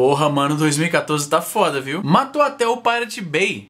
Porra, mano, 2014 tá foda, viu? Matou até o Pirate Bay,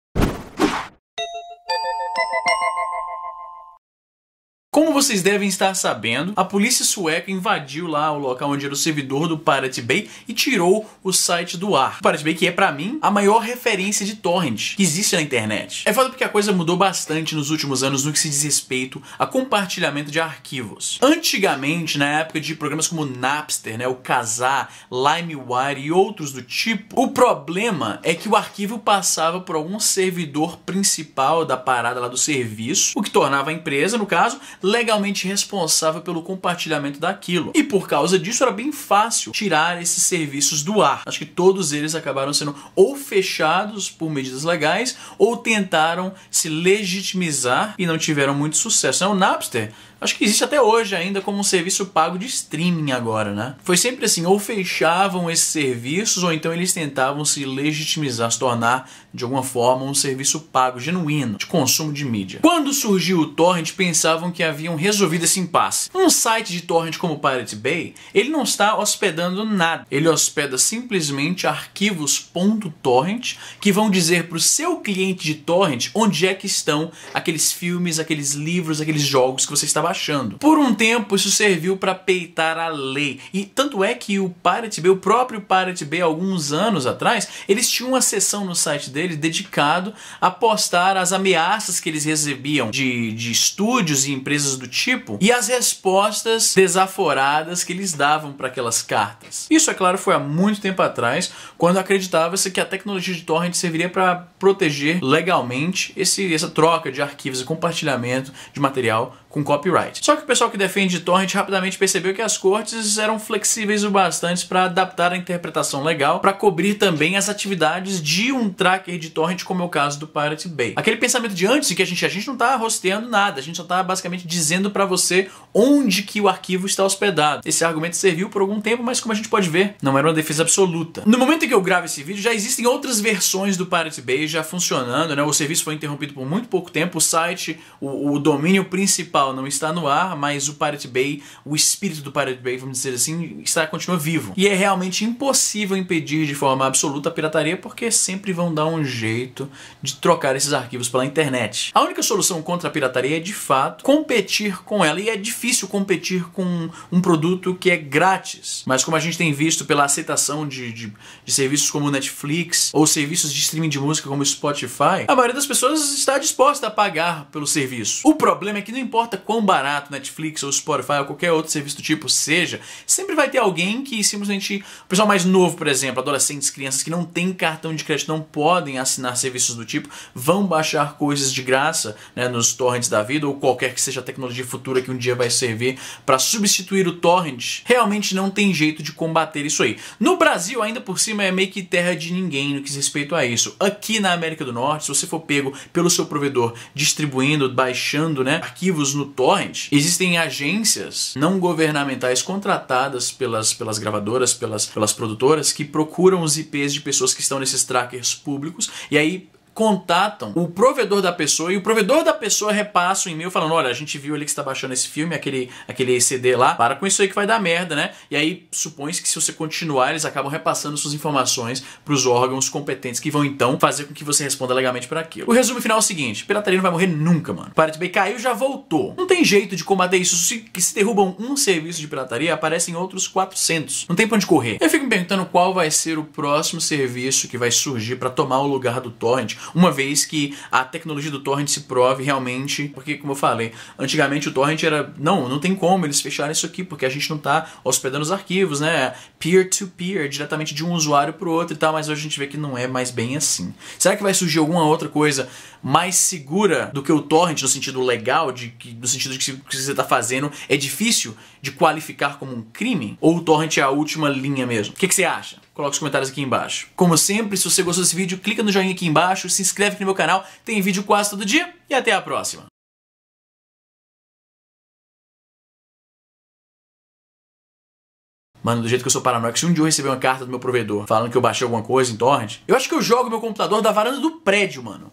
Como vocês devem estar sabendo, a polícia sueca invadiu lá o local onde era o servidor do Pirate Bay e tirou o site do ar. O Pirate Bay que é para mim a maior referência de torrent que existe na internet. É foda porque a coisa mudou bastante nos últimos anos no que se diz respeito a compartilhamento de arquivos. Antigamente, na época de programas como Napster, né, o Kazaa, LimeWire e outros do tipo, o problema é que o arquivo passava por algum servidor principal da parada lá do serviço, o que tornava a empresa, no caso, legalmente responsável pelo compartilhamento daquilo. E por causa disso era bem fácil tirar esses serviços do ar. Acho que todos eles acabaram sendo ou fechados por medidas legais ou tentaram se legitimizar e não tiveram muito sucesso. é o Napster Acho que existe até hoje ainda como um serviço pago de streaming agora, né? Foi sempre assim, ou fechavam esses serviços ou então eles tentavam se legitimizar, se tornar de alguma forma um serviço pago genuíno de consumo de mídia. Quando surgiu o torrent, pensavam que haviam resolvido esse impasse. Um site de torrent como o Pirate Bay, ele não está hospedando nada. Ele hospeda simplesmente arquivos.torrent que vão dizer para o seu cliente de torrent onde é que estão aqueles filmes, aqueles livros, aqueles jogos que você estava baixando. Por um tempo, isso serviu para peitar a lei. E tanto é que o Pirate Bay, o próprio Pirate Bay, alguns anos atrás, eles tinham uma sessão no site dele dedicado a postar as ameaças que eles recebiam de, de estúdios e empresas do tipo e as respostas desaforadas que eles davam para aquelas cartas. Isso, é claro, foi há muito tempo atrás, quando acreditava-se que a tecnologia de torrent serviria para proteger legalmente esse, essa troca de arquivos e compartilhamento de material com copyright. Só que o pessoal que defende torrent rapidamente percebeu que as cortes eram flexíveis o bastante para adaptar a interpretação legal para cobrir também as atividades de um tracker de torrent, como é o caso do Pirate Bay. Aquele pensamento de antes que a gente, a gente não está rosteando nada, a gente só está basicamente dizendo para você onde que o arquivo está hospedado. Esse argumento serviu por algum tempo, mas como a gente pode ver, não era uma defesa absoluta. No momento em que eu gravo esse vídeo, já existem outras versões do Pirate Bay já funcionando, né? O serviço foi interrompido por muito pouco tempo, o site, o, o domínio principal principal não está no ar, mas o Pirate Bay, o espírito do Pirate Bay, vamos dizer assim, está continua vivo. E é realmente impossível impedir de forma absoluta a pirataria, porque sempre vão dar um jeito de trocar esses arquivos pela internet. A única solução contra a pirataria é, de fato, competir com ela. E é difícil competir com um produto que é grátis. Mas como a gente tem visto pela aceitação de, de, de serviços como Netflix ou serviços de streaming de música como Spotify, a maioria das pessoas está disposta a pagar pelo serviço. O problema é que não importa importa quão barato Netflix ou Spotify ou qualquer outro serviço do tipo seja, sempre vai ter alguém que simplesmente. O pessoal mais novo, por exemplo, adolescentes, crianças que não têm cartão de crédito, não podem assinar serviços do tipo, vão baixar coisas de graça né, nos torrents da vida ou qualquer que seja a tecnologia futura que um dia vai servir para substituir o torrent. Realmente não tem jeito de combater isso aí. No Brasil, ainda por cima, é meio que terra de ninguém no que diz respeito a isso. Aqui na América do Norte, se você for pego pelo seu provedor distribuindo, baixando né, arquivos no torrent, existem agências não governamentais contratadas pelas, pelas gravadoras, pelas, pelas produtoras, que procuram os IPs de pessoas que estão nesses trackers públicos, e aí contatam o provedor da pessoa e o provedor da pessoa repassa o e-mail falando: olha, a gente viu ali que está baixando esse filme, aquele, aquele CD lá, para com isso aí que vai dar merda, né? E aí supõe-se que se você continuar, eles acabam repassando suas informações para os órgãos competentes que vão então fazer com que você responda legalmente para aquilo. O resumo final é o seguinte: pirataria não vai morrer nunca, mano. Pirate Bay caiu já voltou. Não tem jeito de combater isso. Se, se derrubam um serviço de pirataria, aparecem outros 400. Não tem pra onde correr. Eu fico me perguntando qual vai ser o próximo serviço que vai surgir para tomar o lugar do torrent uma vez que a tecnologia do torrent se prove realmente, porque como eu falei, antigamente o torrent era, não, não tem como eles fecharem isso aqui, porque a gente não está hospedando os arquivos, né, peer-to-peer, -peer, diretamente de um usuário para o outro e tal, mas hoje a gente vê que não é mais bem assim. Será que vai surgir alguma outra coisa mais segura do que o torrent no sentido legal, de que, no sentido de que o que você está fazendo é difícil de qualificar como um crime? Ou o torrent é a última linha mesmo? O que, que você acha? Coloca os comentários aqui embaixo. Como sempre, se você gostou desse vídeo, clica no joinha aqui embaixo, se inscreve aqui no meu canal, tem vídeo quase todo dia e até a próxima. Mano, do jeito que eu sou paranoico, se um dia eu receber uma carta do meu provedor falando que eu baixei alguma coisa em torrent, eu acho que eu jogo meu computador da varanda do prédio, mano.